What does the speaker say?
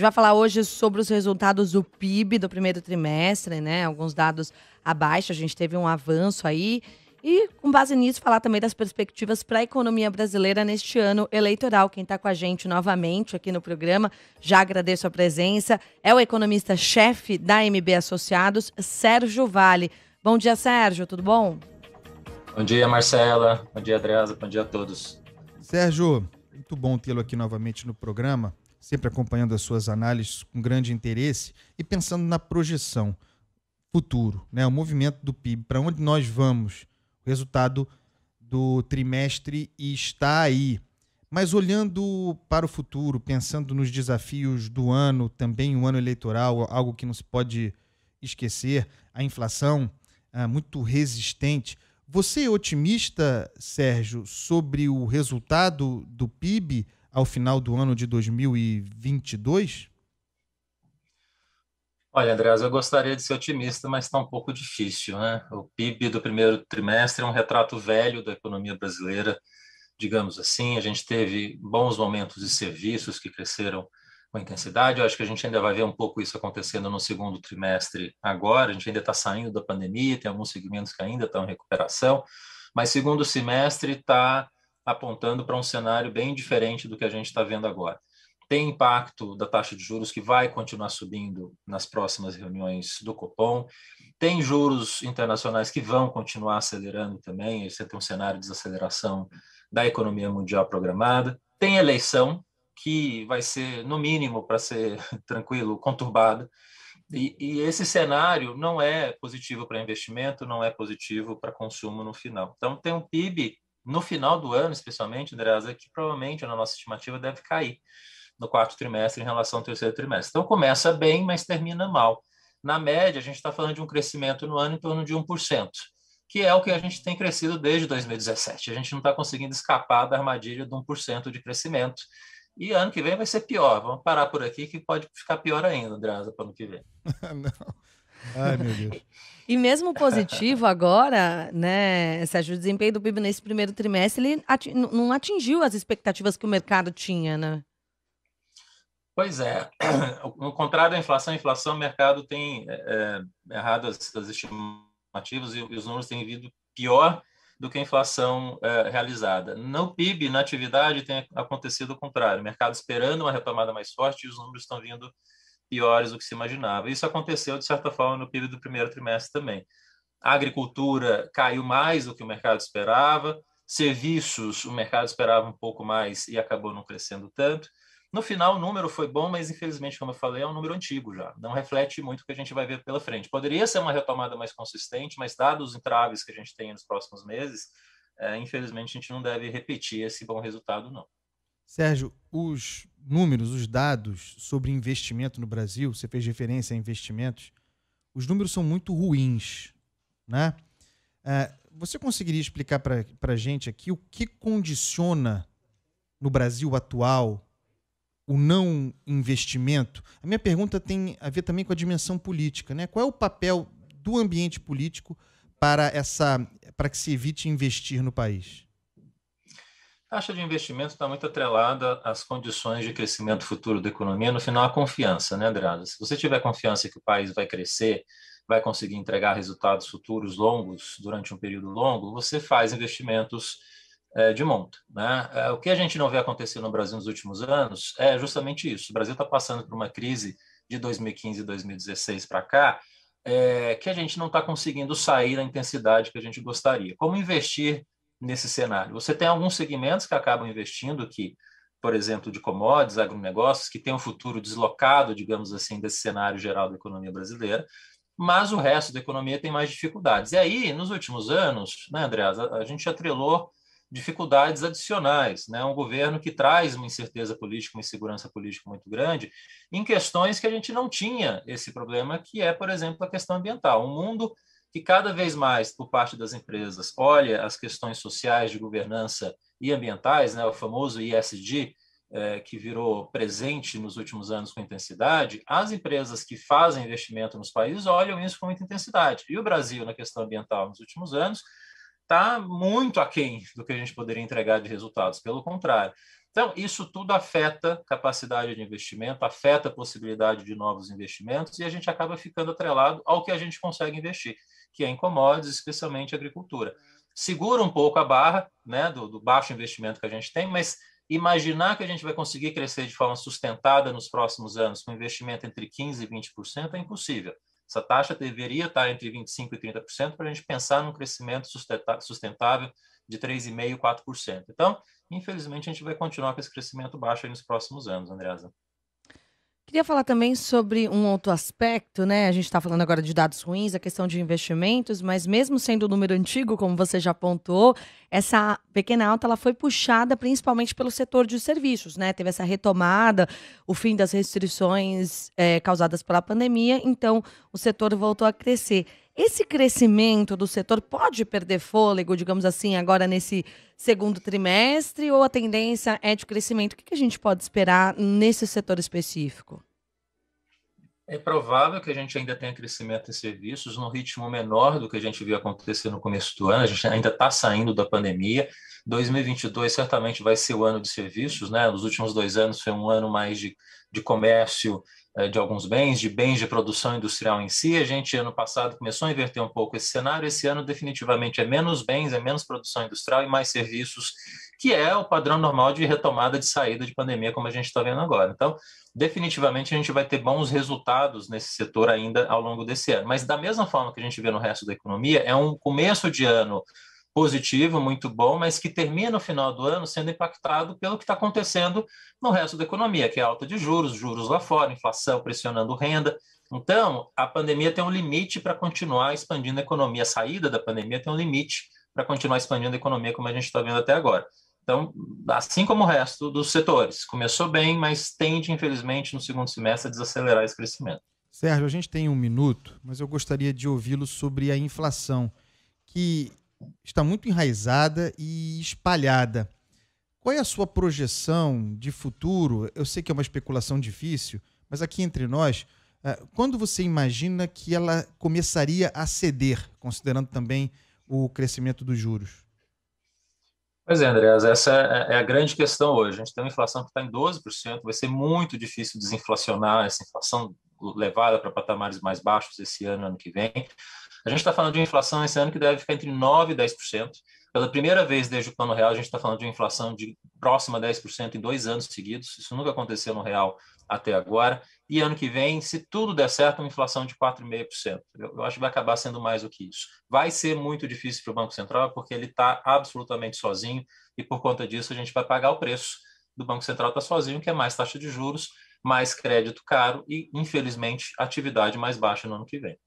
gente vai falar hoje sobre os resultados do PIB do primeiro trimestre, né? Alguns dados abaixo, a gente teve um avanço aí. E, com base nisso, falar também das perspectivas para a economia brasileira neste ano eleitoral. Quem está com a gente novamente aqui no programa, já agradeço a presença, é o economista-chefe da MB Associados, Sérgio Vale. Bom dia, Sérgio, tudo bom? Bom dia, Marcela. Bom dia, Adriana. Bom dia a todos. Sérgio, muito bom tê-lo aqui novamente no programa sempre acompanhando as suas análises com grande interesse e pensando na projeção futuro, né? o movimento do PIB, para onde nós vamos, o resultado do trimestre está aí. Mas olhando para o futuro, pensando nos desafios do ano, também o ano eleitoral, algo que não se pode esquecer, a inflação ah, muito resistente. Você é otimista, Sérgio, sobre o resultado do PIB? ao final do ano de 2022? Olha, Andréas, eu gostaria de ser otimista, mas está um pouco difícil. Né? O PIB do primeiro trimestre é um retrato velho da economia brasileira, digamos assim. A gente teve bons momentos de serviços que cresceram com intensidade. Eu acho que a gente ainda vai ver um pouco isso acontecendo no segundo trimestre agora. A gente ainda está saindo da pandemia, tem alguns segmentos que ainda estão em recuperação, mas segundo semestre está apontando para um cenário bem diferente do que a gente está vendo agora. Tem impacto da taxa de juros que vai continuar subindo nas próximas reuniões do Copom. Tem juros internacionais que vão continuar acelerando também. Você tem um cenário de desaceleração da economia mundial programada. Tem eleição, que vai ser, no mínimo, para ser tranquilo, conturbada. E, e, esse cenário não é positivo para investimento, não é positivo para consumo no final. Então, tem um PIB no final do ano, especialmente, Andreasa, que provavelmente na nossa estimativa deve cair no quarto trimestre em relação ao terceiro trimestre. Então começa bem, mas termina mal. Na média, a gente está falando de um crescimento no ano em torno de 1%, que é o que a gente tem crescido desde 2017. A gente não está conseguindo escapar da armadilha de 1% de crescimento. E ano que vem vai ser pior. Vamos parar por aqui que pode ficar pior ainda, Andreasa, para o ano que vem. não. Ai, meu Deus. E mesmo positivo agora, né, Sérgio, o desempenho do PIB nesse primeiro trimestre ele não atingiu as expectativas que o mercado tinha, né? Pois é. ao contrário da inflação, a inflação, o mercado tem é, é, errado as, as estimativas e, e, os números têm vindo pior do que a inflação é, realizada. No PIB, na atividade, tem acontecido o contrário. O mercado esperando uma retomada mais forte e os números estão vindo piores do que se imaginava. Isso aconteceu, de certa forma, no PIB do primeiro trimestre também. A agricultura caiu mais do que o mercado esperava, serviços o mercado esperava um pouco mais e acabou não crescendo tanto. No final, o número foi bom, mas infelizmente, como eu falei, é um número antigo já. Não reflete muito o que a gente vai ver pela frente. Poderia ser uma retomada mais consistente, mas dados os entraves que a gente tem nos próximos meses, é, infelizmente a gente não deve repetir esse bom resultado, não. Sérgio, os números, os dados sobre investimento no Brasil, você fez referência a investimentos, os números são muito ruins. Né? É, você conseguiria explicar para a gente aqui o que condiciona no Brasil atual o não investimento? A minha pergunta tem a ver também com a dimensão política. Né? Qual é o papel do ambiente político para, essa, para que se evite investir no país? Taxa de investimento está muito atrelada às condições de crescimento futuro da economia, no final, a confiança, né, Andrada? Se você tiver confiança que o país vai crescer, vai conseguir entregar resultados futuros longos, durante um período longo, você faz investimentos é, de monta. Né? É, o que a gente não vê acontecer no Brasil nos últimos anos é justamente isso. O Brasil está passando por uma crise de 2015 e 2016 para cá, é, que a gente não está conseguindo sair da intensidade que a gente gostaria. Como investir nesse cenário. Você tem alguns segmentos que acabam investindo que, por exemplo, de commodities, agronegócios, que tem um futuro deslocado, digamos assim, desse cenário geral da economia brasileira, mas o resto da economia tem mais dificuldades. E aí, nos últimos anos, né, Andreas, a, a gente atrelou dificuldades adicionais, né? Um governo que traz uma incerteza política, uma insegurança política muito grande, em questões que a gente não tinha esse problema, que é, por exemplo, a questão ambiental. Um mundo que cada vez mais, por parte das empresas, olha as questões sociais de governança e ambientais, né, o famoso ISD, é, que virou presente nos últimos anos com intensidade, as empresas que fazem investimento nos países olham isso com muita intensidade. E o Brasil, na questão ambiental, nos últimos anos, está muito aquém do que a gente poderia entregar de resultados, pelo contrário. Então, isso tudo afeta capacidade de investimento, afeta a possibilidade de novos investimentos e a gente acaba ficando atrelado ao que a gente consegue investir, que é em commodities, especialmente agricultura. Segura um pouco a barra né, do, do baixo investimento que a gente tem, mas imaginar que a gente vai conseguir crescer de forma sustentada nos próximos anos com investimento entre 15% e 20% é impossível. Essa taxa deveria estar entre 25% e 30% para a gente pensar num crescimento sustentável de 3,5% e 4%. Então, Infelizmente, a gente vai continuar com esse crescimento baixo nos próximos anos, Andreasa. Queria falar também sobre um outro aspecto, né? A gente está falando agora de dados ruins, a questão de investimentos, mas mesmo sendo um número antigo, como você já apontou, essa pequena alta ela foi puxada principalmente pelo setor de serviços, né? Teve essa retomada, o fim das restrições é, causadas pela pandemia, então o setor voltou a crescer. Esse crescimento do setor pode perder fôlego, digamos assim, agora nesse segundo trimestre, ou a tendência é de crescimento? O que a gente pode esperar nesse setor específico? É provável que a gente ainda tenha crescimento em serviços num ritmo menor do que a gente viu acontecer no começo do ano. A gente ainda está saindo da pandemia. 2022 certamente vai ser o ano de serviços, né? Nos últimos dois anos foi um ano mais de, de comércio eh, de alguns bens, de bens de produção industrial em si. A gente, ano passado, começou a inverter um pouco esse cenário. Esse ano, definitivamente, é menos bens, é menos produção industrial e mais serviços, que é o padrão normal de retomada de saída de pandemia, como a gente está vendo agora. Então, definitivamente, a gente vai ter bons resultados nesse setor ainda ao longo desse ano. Mas, da mesma forma que a gente vê no resto da economia, é um começo de ano positivo, muito bom, mas que termina no final do ano sendo impactado pelo que está acontecendo no resto da economia, que é alta de juros, juros lá fora, inflação pressionando renda. Então, a pandemia tem um limite para continuar expandindo a economia. A saída da pandemia tem um limite para continuar expandindo a economia, como a gente está vendo até agora. Então, assim como o resto dos setores, começou bem, mas tende, infelizmente, no segundo semestre a desacelerar esse crescimento. Sérgio, a gente tem um minuto, mas eu gostaria de ouvi-lo sobre a inflação, que está muito enraizada e espalhada. Qual é a sua projeção de futuro? Eu sei que é uma especulação difícil, mas aqui entre nós, eh, quando você imagina que ela começaria a ceder, considerando também o crescimento dos juros? Pois é, Andreas, essa é, é a grande questão hoje. A gente tem uma inflação que está em 12%, vai ser muito difícil desinflacionar essa inflação levada para patamares mais baixos esse ano, ano que vem. A gente está falando de uma inflação esse ano que deve ficar entre 9% e 10%. Pela primeira vez desde o Plano Real, a gente está falando de uma inflação de próxima a 10% em dois anos seguidos. Isso nunca aconteceu no Real até agora. E ano que vem, se tudo der certo, uma inflação de 4,5%. Eu, eu acho que vai acabar sendo mais do que isso. Vai ser muito difícil para o Banco Central, porque ele está absolutamente sozinho, e por conta disso a gente vai pagar o preço do Banco Central estar tá sozinho, que é mais taxa de juros mais crédito caro e, infelizmente, atividade mais baixa no ano que vem.